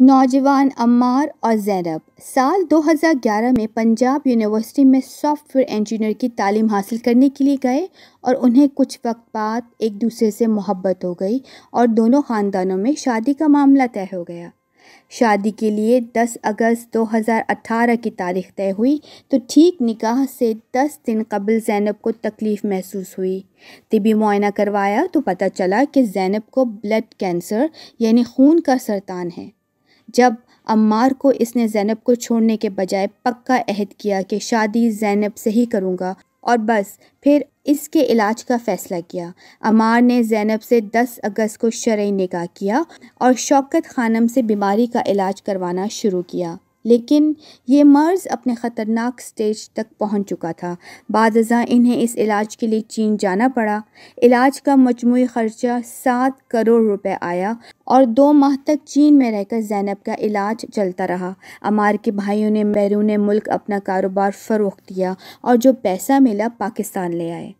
नौजवान अम्मार और जैनब साल 2011 में पंजाब यूनिवर्सिटी में सॉफ्टवेयर इंजीनियर की तालीम हासिल करने के लिए गए और उन्हें कुछ वक्त बाद एक दूसरे से मोहब्बत हो गई और दोनों ख़ानदानों में शादी का मामला तय हो गया शादी के लिए 10 अगस्त 2018 की तारीख तय हुई तो ठीक निकाह से 10 दिन कबल जैनब को तकलीफ़ महसूस हुई तिबी मुआयना करवाया तो पता चला कि जैनब को ब्लड कैंसर यानी खून का सरतान है जब अम्मार को इसने ज़ैनब को छोड़ने के बजाय पक्का अहद किया कि शादी ज़ैनब से ही करूँगा और बस फिर इसके इलाज का फ़ैसला किया अमार ने ज़ैनब से 10 अगस्त को शर्य निकाह किया और शौकत खानम से बीमारी का इलाज करवाना शुरू किया लेकिन ये मर्ज़ अपने ख़तरनाक स्टेज तक पहुंच चुका था बाद इन्हें इस इलाज के लिए चीन जाना पड़ा इलाज का मजमू ख़र्चा सात करोड़ रुपए आया और दो माह तक चीन में रहकर जैनब का इलाज चलता रहा अमार के भाइयों ने बैरून मुल्क अपना कारोबार फरोख दिया और जो पैसा मिला पाकिस्तान ले आए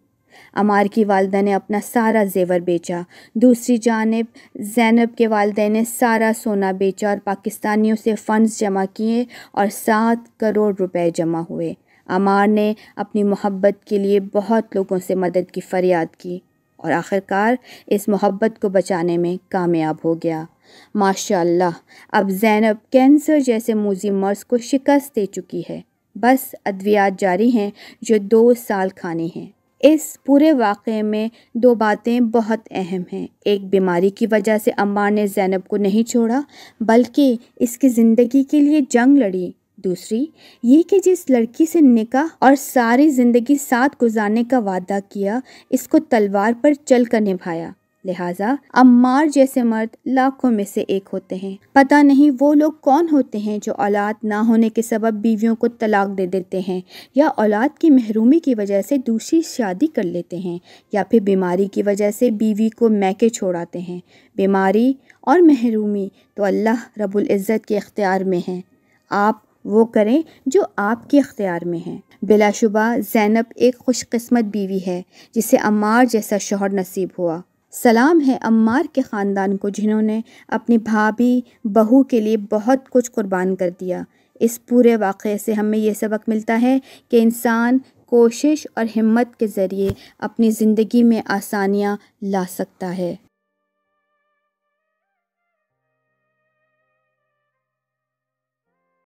अमार की वालदा ने अपना सारा जेवर बेचा दूसरी जानब जैनब के वालदे ने सारा सोना बेचा और पाकिस्तानियों से फ़ंड्स जमा किए और सात करोड़ रुपए जमा हुए अमार ने अपनी मोहब्बत के लिए बहुत लोगों से मदद की फ़रियाद की और आखिरकार इस मोहब्बत को बचाने में कामयाब हो गया माशाल्लाह अब जैनब कैंसर जैसे मूजी मर्ज को शिकस्त दे चुकी है बस अद्वियात जारी हैं जो दो साल खाने हैं इस पूरे वाक़े में दो बातें बहुत अहम हैं एक बीमारी की वजह से अम्मा ने ज़ैनब को नहीं छोड़ा बल्कि इसकी ज़िंदगी के लिए जंग लड़ी दूसरी ये कि जिस लड़की से निकाह और सारी ज़िंदगी साथ गुजारने का वादा किया इसको तलवार पर चल कर निभाया लिहाजा अम्मार जैसे मर्द लाखों में से एक होते हैं पता नहीं वो लोग कौन होते हैं जो औलाद ना होने के सबब बीवियों को तलाक दे देते हैं या औलाद की महरूमी की वजह से दूसरी शादी कर लेते हैं या फिर बीमारी की वजह से बीवी को मैके छोड़ाते हैं बीमारी और महरूमी तो अल्लाह रब्बुल इज़्ज़त के इख्तियार में है आप वो करें जो आपके अख्तियार में है बिलाशुबा जैनब एक खुशकस्मत बीवी है जिसे अम्मार जैसा शोहर नसीब हुआ सलाम है अम्मार के ख़ानदान को जिन्होंने अपनी भाभी बहू के लिए बहुत कुछ कुर्बान कर दिया इस पूरे वाक़े से हमें यह सबक मिलता है कि इंसान कोशिश और हिम्मत के ज़रिए अपनी ज़िंदगी में आसानियाँ ला सकता है